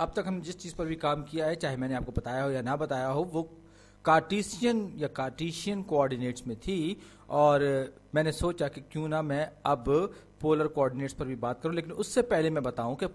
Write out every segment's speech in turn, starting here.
अब तक हम जिस चीज़ पर भी काम किया है चाहे मैंने आपको बताया हो या ना बताया हो वो कार्टिशियन या कार्टिशियन कोऑर्डिनेट्स में थी और मैंने सोचा कि क्यों ना मैं अब पोलर कोऑर्डिनेट्स पर भी बात करूं लेकिन उससे पहले मैं बताऊं कि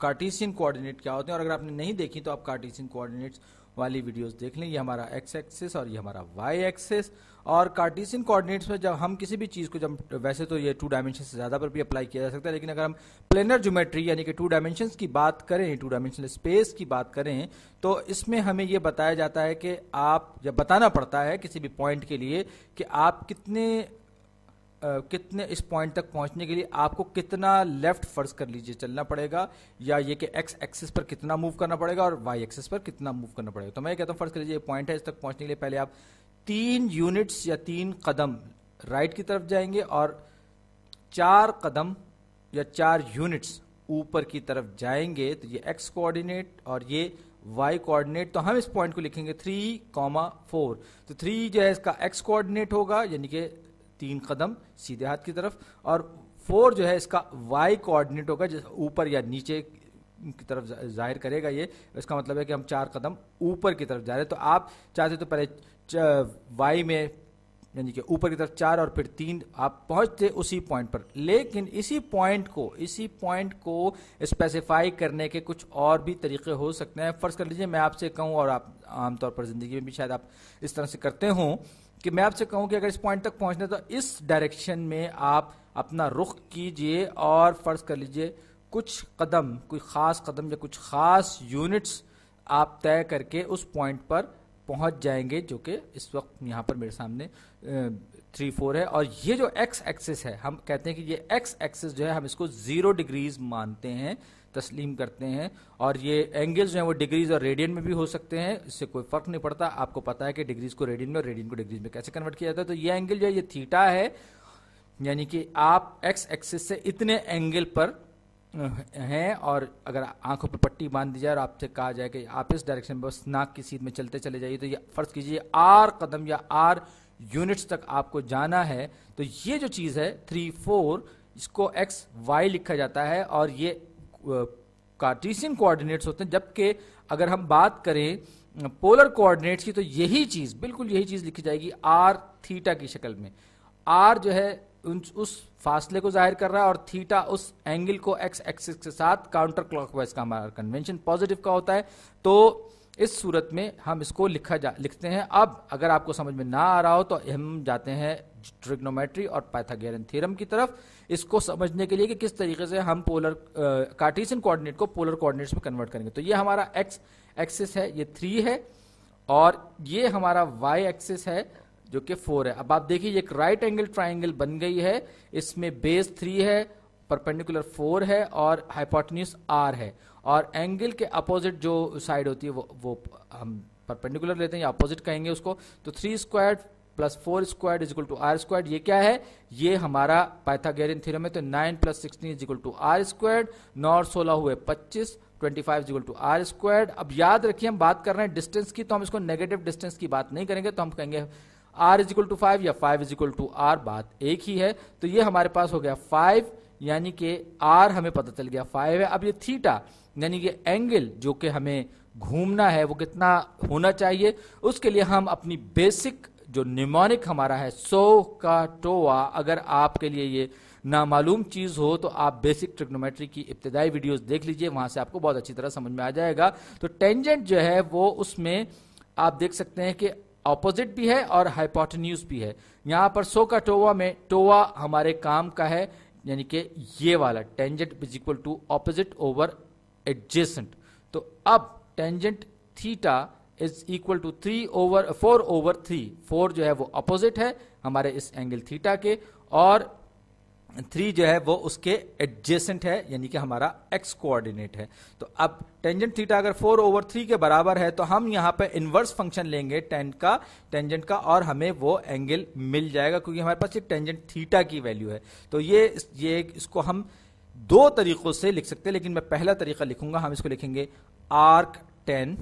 कार्टिशियन कोऑर्डिनेट क्या होते हैं और अगर आपने नहीं देखी तो आप कार्टिशियन कोऑर्डिनेट्स वाली वीडियोस देख लें ये हमारा एक्स एक्सिस और ये हमारा वाई एक्सेस और कार्टेशियन कोऑर्डिनेट्स में जब हम किसी भी चीज़ को जब वैसे तो ये टू डायमेंशन से ज़्यादा पर भी अप्लाई किया जा सकता है लेकिन अगर हम प्लेनर ज्योमेट्री यानी कि टू डायमेंशन की बात करें टू डायमेंशनल स्पेस की बात करें तो इसमें हमें ये बताया जाता है कि आप जब बताना पड़ता है किसी भी पॉइंट के लिए कि आप कितने कितने इस पॉइंट तक पहुंचने के लिए आपको कितना लेफ्ट फर्ज कर लीजिए चलना पड़ेगा या ये कि एक्स एक्सिस पर कितना मूव करना पड़ेगा और वाई एक्सिस पर कितना मूव करना पड़ेगा तो मैं कहता हूँ फर्ज कर लीजिए पॉइंट है इस तक पहुंचने के लिए पहले आप तीन यूनिट्स या तीन कदम राइट की तरफ जाएंगे और चार कदम या चार यूनिट्स ऊपर की तरफ जाएंगे तो ये एक्स कोऑर्डिनेट और ये वाई कोऑर्डिनेट तो हम इस पॉइंट को लिखेंगे थ्री कॉमा फोर तो थ्री जो है इसका एक्स कोऑर्डिनेट होगा यानी कि तीन कदम सीधे हाथ की तरफ और फोर जो है इसका वाई कोऑर्डिनेट होगा जैसे ऊपर या नीचे की तरफ जाहिर करेगा ये इसका मतलब है कि हम चार कदम ऊपर की तरफ जा रहे हैं तो आप चाहते तो पहले वाई में यानी कि ऊपर की तरफ चार और फिर तीन आप पहुंचते उसी पॉइंट पर लेकिन इसी पॉइंट को इसी पॉइंट को स्पेसिफाई करने के कुछ और भी तरीके हो सकते हैं फर्ज कर लीजिए मैं आपसे कहूं और आप आमतौर पर जिंदगी में भी शायद आप इस तरह से करते हों कि मैं आपसे कहूं कि अगर इस पॉइंट तक पहुंचना तो इस डायरेक्शन में आप अपना रुख कीजिए और फ़र्ज़ कर लीजिए कुछ कदम कोई ख़ास कदम या कुछ ख़ास यूनिट्स आप तय करके उस पॉइंट पर पहुंच जाएंगे जो कि इस वक्त यहाँ पर मेरे सामने थ्री फोर है और ये जो एक्स एक्सिस है हम कहते हैं कि ये एक्स एक्सिस जो है हम इसको जीरो डिग्रीज मानते हैं तस्लीम करते हैं और ये एंगल्स जो है वो डिग्रीज और रेडियन में भी हो सकते हैं इससे कोई फर्क नहीं पड़ता आपको पता है कि डिग्रीज को रेडियन में और रेडियन को डिग्रीज में कैसे कन्वर्ट किया जाता है तो ये एंगल जो है ये थीटा है यानी कि आप एक्स एक्सिस से इतने एंगल पर हैं और अगर आंखों पर पट्टी बांध दी जाए और आपसे कहा जाए कि आप इस डायरेक्शन में बस नाक की सीध में चलते चले जाइए तो ये फर्ज कीजिए आर कदम या आर यूनिट्स तक आपको जाना है तो ये जो चीज़ है थ्री फोर इसको एक्स वाई लिखा जाता है और ये कार्टीसियन कोऑर्डिनेट्स होते हैं जबकि अगर हम बात करें पोलर कोऑर्डिनेट्स की तो यही चीज़ बिल्कुल यही चीज़ लिखी जाएगी आर थीटा की शक्ल में आर जो है उस फासले को जाहिर कर रहा है और थीटा उस एंगल को एक्स एक्सिस के साथ काउंटर क्लॉकवाइज का हमारा कन्वेंशन पॉजिटिव का होता है तो इस सूरत में हम इसको लिखा जा लिखते हैं अब अगर आपको समझ में ना आ रहा हो तो हम जाते हैं ट्रिग्नोमेट्री और पाइथागोरियन थ्योरम की तरफ इसको समझने के लिए कि किस तरीके से हम पोलर कार्टेशियन कोऑर्डिनेट को पोलर कोऑर्डिनेट्स में कन्वर्ट करेंगे तो ये हमारा एक्स एक्सिस है ये थ्री है और ये हमारा वाई एक्सिस है जो कि फोर है अब आप देखिए एक राइट एंगल ट्राइंगल बन गई है इसमें बेस थ्री है परपेंडिकुलर फोर है और हाइपोटनियस आर है और एंगल के अपोजिट जो साइड होती है वो वो हम परपेंडिकुलर लेते हैं या अपोजिट कहेंगे उसको तो three square plus four square equal to R square ये क्या है ये हमारा पाइथागेरियन थ्योरम है तो nine plus sixteen equal to R square नौ और सोलह हुए पच्चीस 25 इक्वल टू आर स्क्वायर अब याद रखिए हम बात कर रहे हैं डिस्टेंस की तो हम इसको नेगेटिव डिस्टेंस की बात नहीं करेंगे तो हम कहेंगे आर इजिकल टू फाइव या फाइव इजिकल टू आर बात एक ही है तो ये हमारे पास हो गया फाइव यानी कि आर हमें पता चल गया फाइव है अब ये थीटा यानी कि एंगल जो कि हमें घूमना है वो कितना होना चाहिए उसके लिए हम अपनी बेसिक जो निमोनिक हमारा है सो का टोवा अगर आपके लिए ये नामालूम चीज़ हो तो आप बेसिक ट्रिग्नोमेट्री की इब्तदाई वीडियोस देख लीजिए वहां से आपको बहुत अच्छी तरह समझ में आ जाएगा तो टेंजेंट जो है वो उसमें आप देख सकते हैं कि ऑपोजिट भी है और हाइपोटन्यूज भी है यहां पर सो का टोवा में टोवा हमारे काम का है यानी कि ये वाला tangent is equal to opposite over adjacent तो अब tangent theta is equal to three over four over three four जो है वो अपोजिट है हमारे इस एंगल थीटा के और थ्री जो है वो उसके एडजेसेंट है यानी कि हमारा एक्स कोऑर्डिनेट है तो अब टेंजेंट थीटा अगर फोर ओवर थ्री के बराबर है तो हम यहाँ पे इनवर्स फंक्शन लेंगे टेन का टेंजेंट का और हमें वो एंगल मिल जाएगा क्योंकि हमारे पास ये टेंजेंट थीटा की वैल्यू है तो ये ये इसको हम दो तरीकों से लिख सकते हैं लेकिन मैं पहला तरीका लिखूंगा हम इसको लिखेंगे arc tan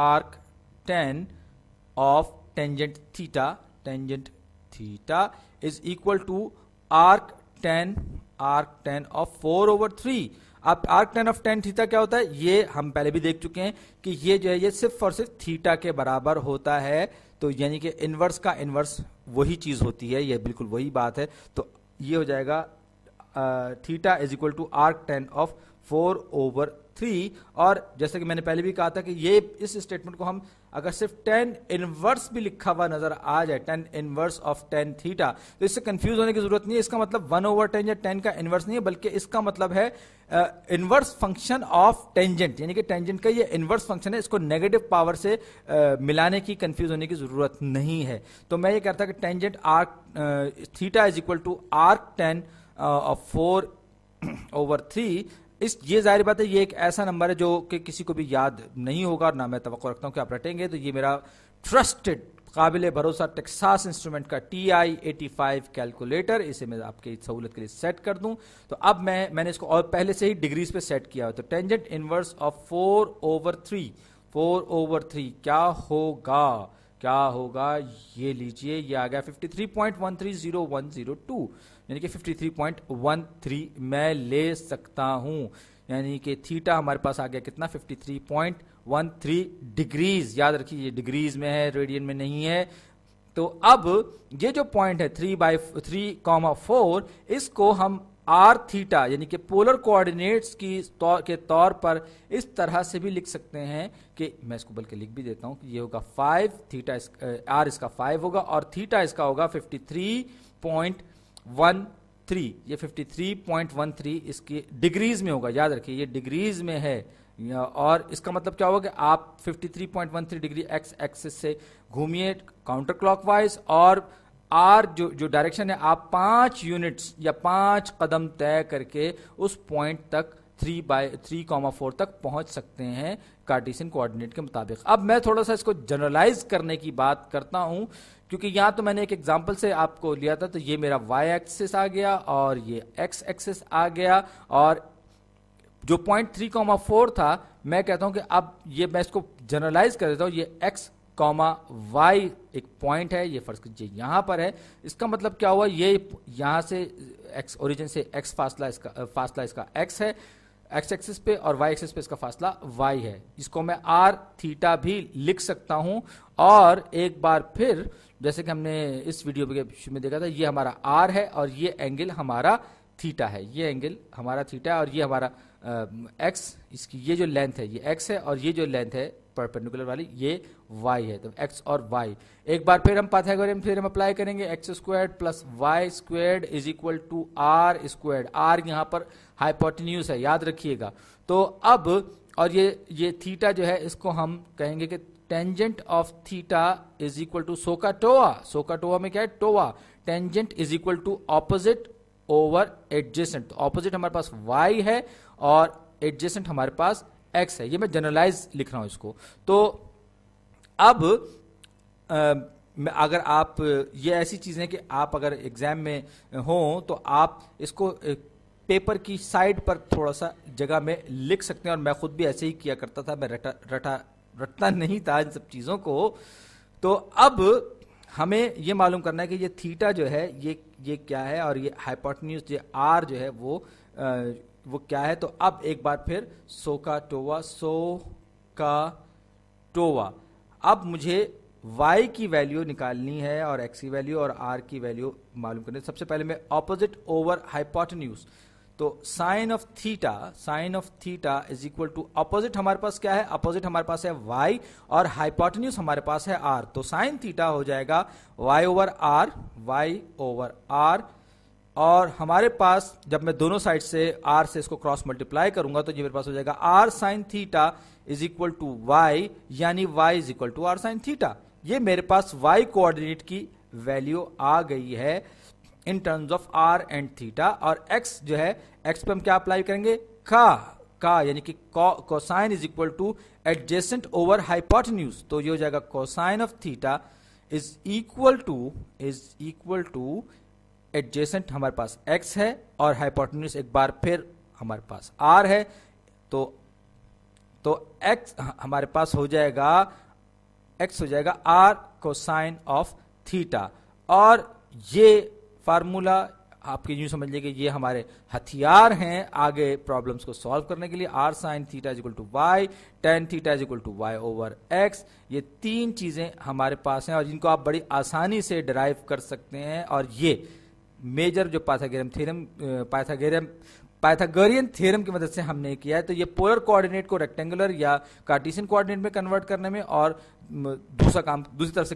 arc tan of tangent theta tangent theta is equal to arc tan arc tan of four over three अब arc tan of tan theta क्या होता है ये हम पहले भी देख चुके हैं कि ये जो है ये सिर्फ और सिर्फ थीटा के बराबर होता है तो यानी कि इनवर्स का इनवर्स वही चीज होती है ये बिल्कुल वही बात है तो ये हो जाएगा theta is equal to arc tan of four over three और जैसे कि मैंने पहले भी कहा था कि ये इस स्टेटमेंट को हम अगर सिर्फ टेन इनवर्स भी लिखा हुआ नजर आ जाए tan inverse of tan theta तो इससे कंफ्यूज होने की जरूरत नहीं है इसका मतलब वन ओवर टेन या टेन का इनवर्स नहीं है बल्कि इसका मतलब है इनवर्स फंक्शन ऑफ टेंजेंट यानी कि टेंजेंट का ये इनवर्स फंक्शन है इसको नेगेटिव पावर से uh, मिलाने की कंफ्यूज होने की जरूरत नहीं है तो मैं ये कहता कि tangent arc theta is equal to arc tan of four over three इस ये जाहिर बात है ये एक ऐसा नंबर है जो कि किसी को भी याद नहीं होगा और ना मैं तो रखता हूँ कि आप रटेंगे तो ये मेरा ट्रस्टेड काबिल भरोसा टेक्सास इंस्ट्रूमेंट का T I eighty five calculator इसे मैं आपकी सहूलत के लिए सेट कर दूं तो अब मैं मैंने इसको और पहले से ही डिग्रीज पे सेट किया है तो tangent inverse of four over three four over three क्या होगा क्या होगा ये लीजिए ये आ गया 53.130102 यानी कि 53.13 मैं ले सकता हूं यानी कि थीटा हमारे पास आ गया कितना 53.13 डिग्रीज याद रखिए ये डिग्रीज में है रेडियन में नहीं है तो अब ये जो पॉइंट है three by three comma four इसको हम आर थीटा यानी कि पोलर कोऑर्डिनेट्स की तौर तो, के तौर पर इस तरह से भी लिख सकते हैं कि मैं इसको बल्कि लिख भी देता हूं कि ये होगा फाइव थीटा इस, आर इसका फाइव होगा और थीटा इसका होगा fifty three point one three ये fifty three point one three इसकी डिग्रीज में होगा याद रखिए ये डिग्रीज में है और इसका मतलब क्या होगा कि आप 53.13 डिग्री एक्स एक्सिस से घूमिए काउंटर क्लॉकवाइज और आर जो जो डायरेक्शन है आप पांच यूनिट्स या पांच कदम तय करके उस पॉइंट तक three by three comma four तक पहुंच सकते हैं कार्टिसियन कोऑर्डिनेट के मुताबिक अब मैं थोड़ा सा इसको जनरलाइज करने की बात करता हूं क्योंकि यहां तो मैंने एक एग्जाम्पल से आपको लिया था तो ये मेरा वाई एक्सिस आ गया और ये एक्स एक्सिस आ गया और जो पॉइंट थ्री कॉमा फोर था मैं कहता हूं कि अब ये मैं इसको जनरलाइज कर देता हूं ये एक्स कॉमा वाई एक पॉइंट है ये फर्ज कीजिए यहां पर है इसका मतलब क्या हुआ ये यहां से एक्स ओरिजिन से एक्स फासला इसका फासला इसका एक्स है एक्स एक्सिस पे और वाई एक्सिस पे इसका फासला वाई है इसको मैं आर थीटा भी लिख सकता हूं और एक बार फिर जैसे कि हमने इस वीडियो में देखा था ये हमारा आर है और ये एंगल हमारा थीटा है ये एंगल हमारा थीटा है और ये हमारा एक्स um, इसकी ये जो लेंथ है ये एक्स है और ये जो लेंथ है परपेंडिकुलर वाली ये वाई है तो एक्स और वाई एक बार फिर हम पाथागोरियम हम अप्लाई करेंगे x squared plus y squared is equal to R squared R यहाँ पर हाइपोटेन्यूज है याद रखिएगा तो अब और ये ये थीटा जो है इसको हम कहेंगे कि tangent of theta is equal to सोका सोका सोकाटोआ में क्या है टोआ tangent is equal to opposite over adjacent opposite हमारे पास वाई है और एडजेसेंट हमारे पास एक्स है ये मैं जनरलाइज लिख रहा हूं इसको तो अब आ, अगर आप ये ऐसी चीज़ें कि आप अगर एग्जाम में हो तो आप इसको पेपर की साइड पर थोड़ा सा जगह में लिख सकते हैं और मैं खुद भी ऐसे ही किया करता था मैं रटा रटा रटता नहीं था इन सब चीज़ों को तो अब हमें यह मालूम करना है कि ये थीटा जो है ये ये क्या है और ये हाइपोटन्यूज ये आर जो है वो आ, वो क्या है तो अब एक बार फिर सो का टोवा सो का टोवा अब मुझे y की वैल्यू निकालनी है और x की वैल्यू और r की वैल्यू मालूम करनी सबसे पहले मैं ऑपोजिट ओवर हाइपोटन्यूज तो sine of theta sine of theta is equal to opposite हमारे पास क्या है अपोजिट हमारे पास है वाई और हाइपोटन्यूज हमारे पास है आर तो साइन थीटा हो जाएगा y over R y over R और हमारे पास जब मैं दोनों साइड से आर से इसको क्रॉस मल्टीप्लाई करूंगा तो ये मेरे पास हो जाएगा R sine theta is equal to y यानी y is equal to R sine theta ये मेरे पास वाई कोऑर्डिनेट की वैल्यू आ गई है in terms of R and theta और एक्स जो है एक्स पे हम क्या अप्लाई करेंगे का का यानी कि cosine is equal to adjacent over hypotenuse तो ये हो जाएगा cosine of theta is equal to is equal to adjacent हमारे पास x है और हाइपोटनस एक बार फिर हमारे पास r है तो तो x हमारे पास हो जाएगा x हो जाएगा r कोसाइन ऑफ थीटा और ये फार्मूला आपके यूं समझ लीजिए ये हमारे हथियार हैं आगे प्रॉब्लम्स को सॉल्व करने के लिए R sine theta is equal to y tan theta is equal to y over x ये तीन चीजें हमारे पास हैं और जिनको आप बड़ी आसानी से डराइव कर सकते हैं और ये मेजर जो पाथागेरियम थ्योरम पाथागेरियम पाइथागोरियन थ्योरम की मदद से हमने किया है तो ये पोलर कोऑर्डिनेट को रेक्टेंगुलर या कार्टिशियन कोऑर्डिनेट में कन्वर्ट करने में और दूसरा काम दूसरी तरफ से